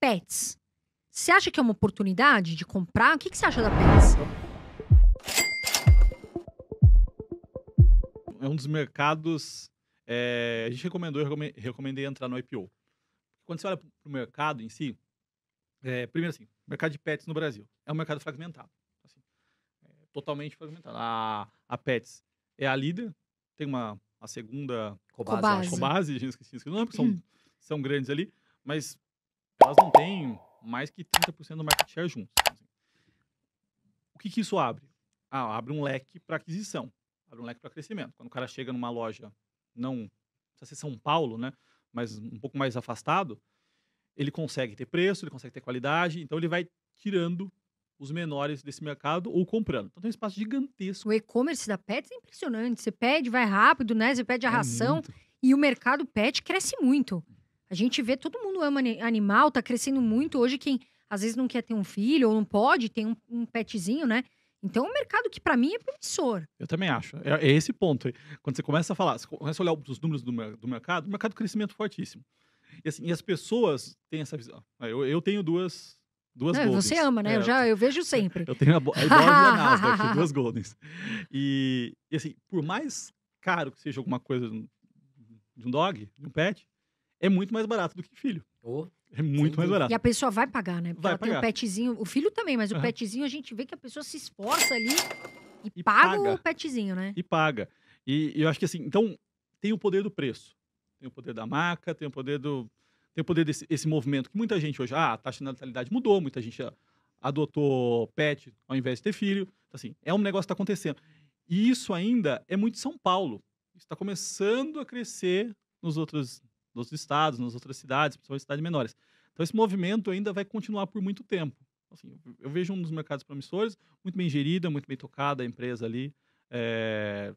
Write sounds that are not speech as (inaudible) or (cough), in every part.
Pets. Você acha que é uma oportunidade de comprar? O que, que você acha da Pets? É um dos mercados. É, a gente recomendou, eu recomendei entrar no IPO. Quando você olha para o mercado em si, é, primeiro assim, o mercado de pets no Brasil é um mercado fragmentado. Assim, é, totalmente fragmentado. A, a Pets é a líder, tem uma a segunda Cobase, Cobase. Cobase esqueci, não, são, uhum. são grandes ali, mas elas não têm mais que 30% do market share juntos. Então, assim, o que, que isso abre? Ah, abre um leque para aquisição, abre um leque para crescimento. Quando o cara chega numa loja, não precisa ser São Paulo, né? Mas um pouco mais afastado, ele consegue ter preço, ele consegue ter qualidade, então ele vai tirando os menores desse mercado ou comprando. Então tem um espaço gigantesco. O e-commerce da Pets é impressionante. Você pede, vai rápido, né? Você pede a é ração e o mercado pet cresce muito. A gente vê, todo mundo ama animal, tá crescendo muito. Hoje, quem às vezes não quer ter um filho ou não pode, tem um, um petzinho, né? Então, é um mercado que para mim é promissor. Eu também acho. É, é, esse ponto. Quando você começa a falar, você começa a olhar os números do, do mercado, o mercado de crescimento é fortíssimo. E, assim, e as pessoas têm essa visão. Ah, eu, eu tenho duas. Duas não, Você ama, né? É, eu, já, eu vejo sempre. Eu tenho a, a Borg a (laughs) Nasdaq, aqui, duas Goldens. E, e, assim, por mais caro que seja alguma coisa de um dog, de um pet, é muito mais barato do que filho. Oh. É muito mais barato. E a pessoa vai pagar, né? Porque vai ela pagar. tem o petzinho. O filho também, mas uhum. o petzinho a gente vê que a pessoa se esforça ali e, e paga, paga, o petzinho, né? E paga. E, e, eu acho que assim, então tem o poder do preço. Tem o poder da marca, tem o poder do. Tem o poder desse esse movimento que muita gente hoje. Ah, a taxa de natalidade mudou, muita gente adotou pet ao invés de ter filho. Então, assim, é um negócio que está acontecendo. E isso ainda é muito São Paulo. Está começando a crescer nos outros nos estados, nas outras cidades, principalmente cidades menores. Então esse movimento ainda vai continuar por muito tempo. Assim, eu vejo um dos mercados promissores, muito bem gerida, muito bem tocada a empresa ali. É...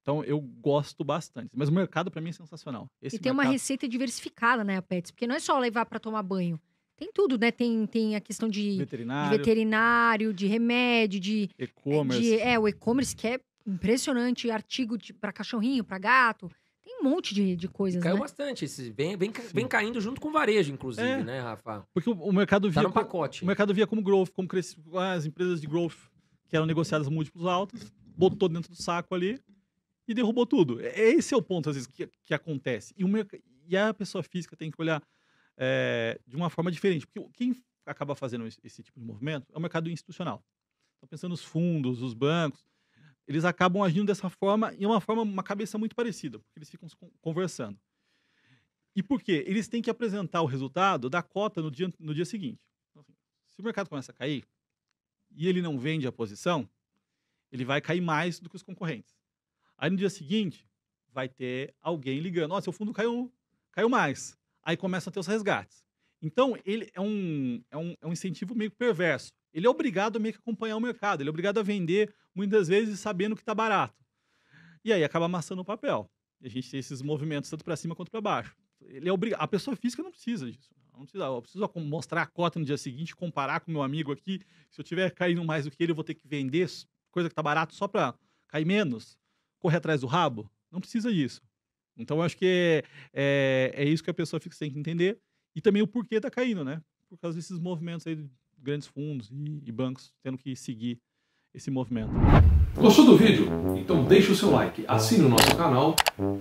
Então eu gosto bastante. Mas o mercado para mim é sensacional. Esse e tem mercado... uma receita diversificada, né, a Pets? Porque não é só levar para tomar banho. Tem tudo, né? Tem, tem a questão de veterinário, de, veterinário, de remédio, é, de e-commerce. É, o e-commerce que é impressionante, artigo para cachorrinho, para gato. Tem um monte de, de coisas, caiu né? bastante. Esse, vem, vem, vem caindo junto com o varejo, inclusive, é. né, Rafa? Porque o, o mercado tá via. Tá no pacote. o mercado via como growth, como cresce, as empresas de growth que eram negociadas múltiplos altos, botou dentro do saco ali e derrubou tudo. É, é esse é o ponto, às vezes, que, que acontece. E, o e a pessoa física tem que olhar é, de uma forma diferente. Porque quem acaba fazendo esse, esse tipo de movimento é o mercado institucional. Então, pensando nos fundos, os bancos, eles acabam agindo dessa forma e é uma forma, uma cabeça muito parecida, porque eles ficam conversando. E por quê? Eles têm que apresentar o resultado da cota no dia, no dia seguinte. Então, assim, se o mercado começa a cair e ele não vende a posição, ele vai cair mais do que os concorrentes. Aí no dia seguinte, vai ter alguém ligando: "Nossa, o seu fundo caiu, caiu mais. Aí começa a ter os resgates. Então, ele é um, é um, é um incentivo meio perverso. Ele é obrigado a meio que acompanhar o mercado, ele é obrigado a vender, muitas vezes, sabendo que está barato. E aí acaba amassando o papel. E a gente tem esses movimentos tanto para cima quanto para baixo. Ele é obrigado. A pessoa física não precisa disso. Não precisa, eu preciso mostrar a cota no dia seguinte, comparar com meu amigo aqui. Se eu tiver caindo mais do que ele, eu vou ter que vender coisa que está barato só para cair menos, correr atrás do rabo. Não precisa disso. Então, eu acho que é, é, é isso que a pessoa fixa tem que entender. E também o porquê está caindo, né? Por causa desses movimentos aí grandes fundos e, e bancos tendo que seguir esse movimento. Gostou do vídeo? Então deixe o seu like, assine o nosso canal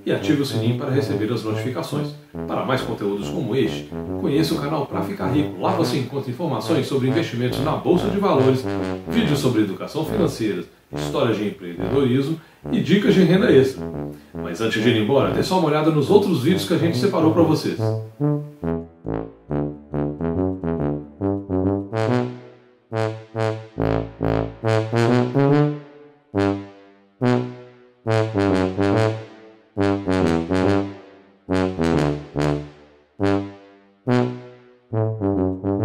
e ative o sininho para receber as notificações. Para mais conteúdos como este, conheça o canal Pra Ficar Rico. Lá você encontra informações sobre investimentos na Bolsa de Valores, vídeos sobre educação financeira, histórias de empreendedorismo e dicas de renda extra. Mas antes de ir embora, dê só uma olhada nos outros vídeos que a gente separou para vocês. Mm-hmm.